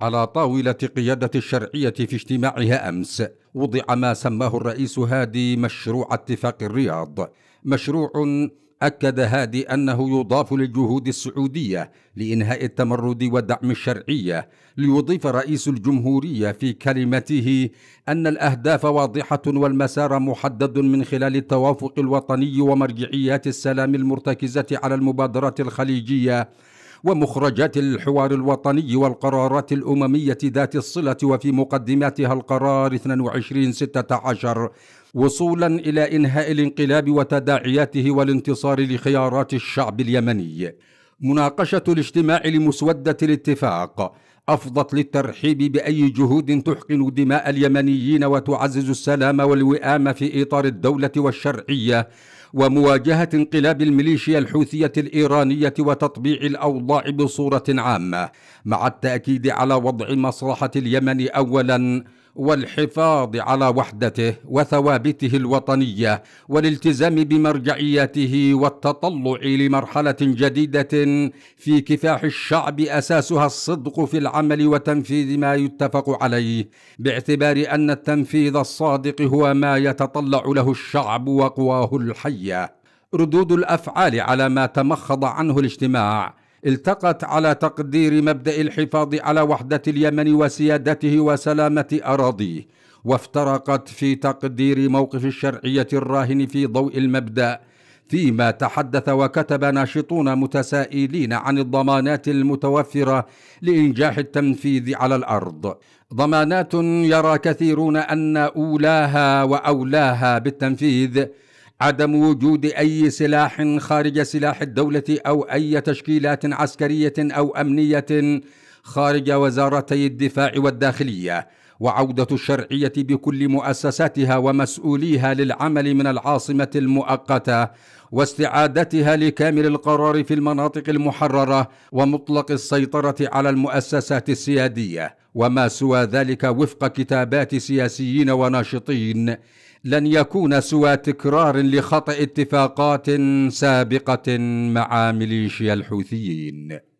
على طاولة قيادة الشرعية في اجتماعها أمس وضع ما سماه الرئيس هادي مشروع اتفاق الرياض مشروع أكد هادي أنه يضاف للجهود السعودية لإنهاء التمرد ودعم الشرعية ليضيف رئيس الجمهورية في كلمته أن الأهداف واضحة والمسار محدد من خلال التوافق الوطني ومرجعيات السلام المرتكزة على المبادرة الخليجية ومخرجات الحوار الوطني والقرارات الأممية ذات الصلة وفي مقدماتها القرار 2216 وصولا إلى إنهاء الانقلاب وتداعياته والانتصار لخيارات الشعب اليمني مناقشة الاجتماع لمسودة الاتفاق أفضت للترحيب بأي جهود تحقن دماء اليمنيين وتعزز السلام والوئام في إطار الدولة والشرعية ومواجهة انقلاب الميليشيا الحوثية الإيرانية وتطبيع الأوضاع بصورة عامة مع التأكيد على وضع مصلحة اليمن أولاً والحفاظ على وحدته وثوابته الوطنيه والالتزام بمرجعياته والتطلع لمرحله جديده في كفاح الشعب اساسها الصدق في العمل وتنفيذ ما يتفق عليه باعتبار ان التنفيذ الصادق هو ما يتطلع له الشعب وقواه الحيه الشيء ردود الافعال على ما تمخض عنه الاجتماع التقت على تقدير مبدا الحفاظ على وحده اليمن وسيادته وسلامه اراضيه وافترقت في تقدير موقف الشرعيه الراهن في ضوء المبدا فيما تحدث وكتب ناشطون متسائلين عن الضمانات المتوفره لانجاح التنفيذ على الارض ضمانات يرى كثيرون ان اولاها واولاها بالتنفيذ عدم وجود اي سلاح خارج سلاح الدوله او اي تشكيلات عسكريه او امنيه خارج وزارتي الدفاع والداخليه وعوده الشرعيه بكل مؤسساتها ومسؤوليها للعمل من العاصمه المؤقته واستعادتها لكامل القرار في المناطق المحرره ومطلق السيطره على المؤسسات السياديه وما سوى ذلك وفق كتابات سياسيين وناشطين لن يكون سوى تكرار لخطا اتفاقات سابقه مع ميليشيا الحوثيين